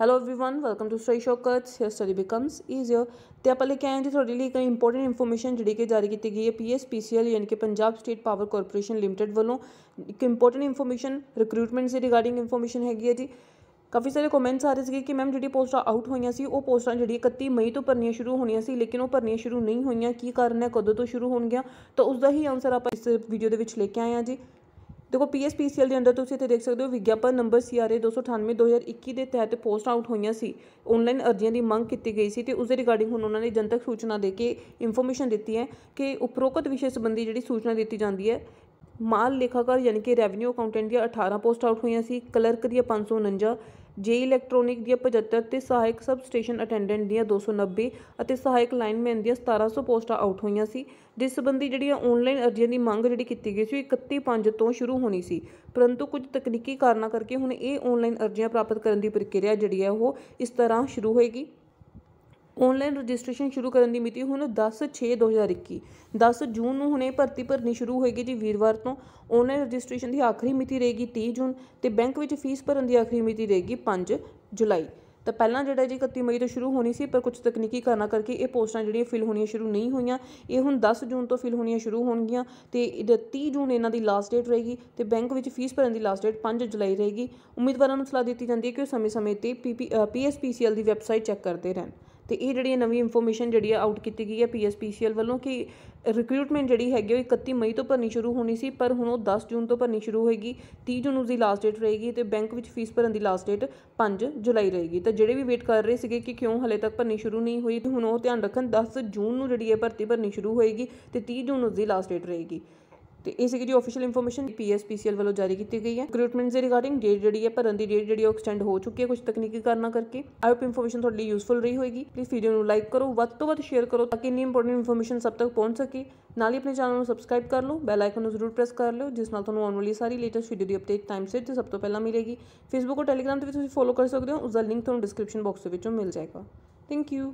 hello everyone welcome to study shortcuts here study becomes easier ਤੇ ਆਪਾਂ ਲੈ ਕੇ ਆਏ ਜੀ ਤੁਹਾਡੇ ਲਈ ਇੱਕ ਇੰਪੋਰਟੈਂਟ ਇਨਫੋਰਮੇਸ਼ਨ ਜਿਹੜੀ ਕਿ ਜਾਰੀ ਕੀਤੀ ਗਈ ਹੈ ਪੀਐਸਪੀਸੀਐਲ ਯਾਨੀ ਕਿ Punjab state power corporation limited ਵੱਲੋਂ ਇੱਕ ਇੰਪੋਰਟੈਂਟ ਇਨਫੋਰਮੇਸ਼ਨ ਰਿਕਰੂਟਮੈਂਟ ਦੇ ਰਿਗਾਰਡਿੰਗ ਇਨਫੋਰਮੇਸ਼ਨ ਹੈਗੀ ਹੈ ਜੀ ਕਾਫੀ ਸਾਰੇ ਕਮੈਂਟਸ ਆ ਰਹੇ ਸੀਗੇ ਕਿ ਮੈਮ ਜਿਹੜੀ ਪੋਸਟਾਂ ਆਊਟ ਹੋਈਆਂ ਸੀ ਉਹ ਪੋਸਟਾਂ ਜਿਹੜੀ 31 ਮਈ ਤੋਂ ਭਰਨੀਆਂ ਸ਼ੁਰੂ ਹੋਣੀਆਂ ਸੀ ਲੇਕਿਨ ਉਹ ਭਰਨੀਆਂ ਸ਼ੁਰੂ ਨਹੀਂ ਹੋਈਆਂ ਕੀ ਕਾਰਨ ਹੈ ਕਦੋਂ ਤੋਂ ਸ਼ੁਰੂ ਹੋਣਗੀਆਂ ਤਾਂ ਉਸ ਦਾ ਹੀ ਆਨਸਰ ਆਪਾਂ ਇਸ ਵੀਡੀਓ ਦੇ ਵਿੱਚ ਲੈ ਕੇ ਆਏ ਆ ਜੀ ਦੇਖੋ ਪੀਐਸਪੀਸੀਐਲ ਦੇ ਅੰਦਰ ਤੁਸੀਂ ਇੱਥੇ ਦੇਖ ਸਕਦੇ ਹੋ ਵਿਗਿਆਪਨ ਨੰਬਰ ਸੀਆਰਏ 298 2021 ਦੇ ਤਹਿਤ ਪੋਸਟ ਆਊਟ ਹੋਈਆਂ ਸੀ ਆਨਲਾਈਨ ਅਰਜ਼ੀਆਂ ਦੀ ਮੰਗ ਕੀਤੀ ਗਈ ਸੀ ਤੇ ਉਸ ਦੇ ਰਿਗਾਰਡਿੰਗ ਹੁਣ ਉਹਨਾਂ ਨੇ ਜਨਤਕ ਸੂਚਨਾ ਦੇ ਕੇ ਇਨਫੋਰਮੇਸ਼ਨ ਦਿੱਤੀ ਹੈ ਕਿ ਉਪਰੋਕਤ ਵਿਸ਼ੇ ਸੰਬੰਧੀ ਜਿਹੜੀ ਸੂਚਨਾ ਦਿੱਤੀ ਜਾਂਦੀ ਹੈ ਮਾਲ ਲੇਖਾਕਾਰ ਯਾਨੀ ਕਿ ਰੈਵਨਿਊ ਅਕਾਊਂਟੈਂਟ ਦੀਆਂ 18 ਪੋਸਟ ਆਊਟ ਹੋਈਆਂ ਸੀ ਕਲਰਕ ਦੀਆਂ 549 ਜੇ ਇਲੈਕਟ੍ਰੋਨਿਕ ਦੀਆਂ 75 ਤੇ ਸਹਾਇਕ ਸਬ ਸਟੇਸ਼ਨ ਅਟੈਂਡੈਂਟ ਦੀਆਂ 290 ਅਤੇ ਸਹਾਇਕ ਲਾਈਨਮੈਨ ਦੀਆਂ 1700 ਪੋਸਟਾਂ ਆਊਟ ਹੋਈਆਂ ਸੀ ਜਿਸ ਸੰਬੰਧੀ ਜਿਹੜੀਆਂ ਆਨਲਾਈਨ ਅਰਜ਼ੀਆਂ ਦੀ ਮੰਗ ਜਿਹੜੀ ਕੀਤੀ ਗਈ ਸੀ 31/5 ਤੋਂ ਸ਼ੁਰੂ ਹੋਣੀ ਸੀ ਪਰੰਤੂ ਕੁਝ ਤਕਨੀਕੀ ਕਾਰਨਾਂ ਕਰਕੇ ਹੁਣ ਇਹ ਆਨਲਾਈਨ ਅਰਜ਼ੀਆਂ ਪ੍ਰਾਪਤ ਕਰਨ ਦੀ ਪ੍ਰਕਿਰਿਆ ਜਿਹੜੀ ਹੈ ਉਹ ਇਸ ਤਰ੍ਹਾਂ ਸ਼ੁਰੂ ਹੋਏਗੀ ਆਨਲਾਈਨ ਰਜਿਸਟ੍ਰੇਸ਼ਨ ਸ਼ੁਰੂ ਕਰਨ ਦੀ ਮਿਤੀ ਹੁਣ 10/6/2021 10 ਜੂਨ ਨੂੰ ਹੁਣੇ ਭਰਤੀ ਭਰਨੀ ਸ਼ੁਰੂ ਹੋਏਗੀ ਜੀ ਵੀਰਵਾਰ ਤੋਂ ਆਨਲਾਈਨ ਰਜਿਸਟ੍ਰੇਸ਼ਨ ਦੀ ਆਖਰੀ ਮਿਤੀ ਰਹੇਗੀ 30 ਜੂਨ ਤੇ ਬੈਂਕ ਵਿੱਚ ਫੀਸ ਭਰਨ ਦੀ ਆਖਰੀ ਮਿਤੀ ਰਹੇਗੀ 5 ਜੁਲਾਈ ਤਾਂ ਪਹਿਲਾਂ ਜਿਹੜਾ ਜੀ 31 ਮਈ ਤੋਂ ਸ਼ੁਰੂ ਹੋਣੀ ਸੀ ਪਰ ਕੁਝ ਤਕਨੀਕੀ ਕਾਰਨਾਂ ਕਰਕੇ ਇਹ ਪੋਸਟਾਂ ਜਿਹੜੀਆਂ ਫਿਲ ਹੋਣੀਆਂ ਸ਼ੁਰੂ ਨਹੀਂ ਹੋਈਆਂ ਇਹ ਹੁਣ 10 ਜੂਨ ਤੋਂ ਫਿਲ ਹੋਣੀਆਂ ਸ਼ੁਰੂ ਹੋਣਗੀਆਂ ਤੇ 30 ਜੂਨ ਇਹਨਾਂ ਦੀ ਲਾਸਟ ਡੇਟ ਰਹੇਗੀ ਤੇ ਬੈਂਕ ਵਿੱਚ ਫੀਸ ਭਰਨ ਦੀ ਲਾਸਟ ਡੇਟ 5 ਜੁਲਾਈ ਰਹੇਗੀ ਉਮੀਦਵਾਰਾਂ ਨੂੰ ਸਲਾਹ ਦਿੱਤੀ ਜਾਂਦੀ ਹੈ ਕਿ ਉਹ ਸਮੇਂ-ਸਮੇਂ ਤੇ ਪੀਐਸਪੀਸੀਐਲ ਦੀ ਵੈਬਸਾਈਟ ਚੈੱਕ ਕਰਦੇ ਰਹਿਣ ਤੇ ਇਹ ਜਿਹੜੀ ਨਵੀਂ ਇਨਫੋਰਮੇਸ਼ਨ ਜਿਹੜੀ ਆ ਆਊਟ ਕੀਤੀ ਗਈ ਹੈ ਪੀਐਸਪੀਸੀਐਲ ਵੱਲੋਂ ਕਿ ਰਿਕਰੂਟਮੈਂਟ ਜਿਹੜੀ ਹੈਗੀ ਉਹ 31 ਮਈ ਤੋਂ ਭਰਨੀ ਸ਼ੁਰੂ ਹੋਣੀ ਸੀ ਪਰ ਹੁਣ ਉਹ 10 ਜੂਨ ਤੋਂ ਭਰਨੀ ਸ਼ੁਰੂ ਹੋਏਗੀ 30 ਜੂਨ ਦੀ ਲਾਸਟ ਡੇਟ ਰਹੇਗੀ ਤੇ ਬੈਂਕ ਵਿੱਚ ਫੀਸ ਭਰਨ ਦੀ ਲਾਸਟ ਡੇਟ 5 ਜੁਲਾਈ ਰਹੇਗੀ ਤਾਂ ਜਿਹੜੇ ਵੀ ਵੇਟ ਕਰ ਰਹੇ ਸੀਗੇ ਕਿ ਕਿਉਂ ਹਲੇ ਤੱਕ ਭਰਨੀ ਸ਼ੁਰੂ ਨਹੀਂ ਹੋਈ ਤੇ ਹੁਣ ਉਹ ਧਿਆਨ ਰੱਖਣ 10 ਜੂਨ ਨੂੰ ਜਿਹੜੀ ਇਹ ਭਰਤੀ ਭਰਨੀ ਸ਼ੁਰੂ ਹੋਏਗੀ ਤੇ 30 ਜੂਨ ਦੀ ਲਾਸਟ ਡੇਟ ਰਹੇਗੀ ਤੇ ਇਹ ਸੀਗੀ ਜੀ ਅਫੀਸ਼ੀਅਲ ਇਨਫੋਰਮੇਸ਼ਨ ਪੀਐਸਪੀਸੀਐਲ ਵੱਲੋਂ ਜਾਰੀ ਕੀਤੀ ਗਈ ਹੈ ਰਿਕਰੂਟਮੈਂਟ ਦੇ ਰਿਗਾਰਡਿੰਗ ਡੇਟ ਜਿਹੜੀ ਹੈ ਭਰਨ ਦੀ ਡੇਟ ਜਿਹੜੀ ਉਹ ਐਕਸਟੈਂਡ ਹੋ ਚੁੱਕੀ ਹੈ ਕੁਝ ਤਕਨੀਕੀ ਕਾਰਨਾਂ ਕਰਕੇ ਆਈ ਹੋਪ ਇਨਫੋਰਮੇਸ਼ਨ ਤੁਹਾਡੇ ਲਈ ਯੂਸਫੁਲ ਰਹੀ ਹੋਏਗੀ ਪਲੀਜ਼ ਵੀਡੀਓ ਨੂੰ ਲਾਈਕ ਕਰੋ ਵੱਧ ਤੋਂ ਵੱਧ ਸ਼ੇਅਰ ਕਰੋ ਤਾਂ ਕਿ ਇੰਨੀ ਇੰਪੋਰਟੈਂਟ ਇਨਫੋਰਮੇਸ਼ਨ ਸਭ ਤੱਕ ਪਹੁੰਚ ਸਕੇ ਨਾਲ ਹੀ ਆਪਣੇ ਚੈਨਲ ਨੂੰ ਸਬਸਕ੍ਰਾਈਬ ਕਰ ਲਓ ਬੈਲ ਆਈਕਨ ਨੂੰ ਜ਼ਰੂਰ ਪ੍ਰੈਸ ਕਰ ਲਿਓ ਜਿਸ ਨਾਲ ਤੁਹਾਨੂੰ ਆਉਣ ਵਾਲੀ ਸਾਰੀ ਲੇਟੈਸਟ ਵੀਡੀਓ ਦੀ ਅਪਡੇਟ ਟਾਈਮ ਸਿਰ ਤੇ ਸਭ ਤੋਂ ਪਹਿਲਾਂ ਮਿਲੇਗੀ ਫੇਸਬੁੱਕ ਔਰ ਟੈਲੀਗ੍ਰਾਮ ਤੇ ਵੀ ਤੁਸੀਂ ਫੋਲੋ ਕਰ ਸਕਦੇ ਹੋ ਉਸ ਦਾ ਲਿੰਕ ਤੁਹਾਨੂੰ ਡਿਸਕ੍ਰਿਪਸ਼ਨ ਬਾਕਸ ਵਿੱਚੋਂ ਮਿਲ ਜਾਏਗਾ ਥੈਂਕ ਯੂ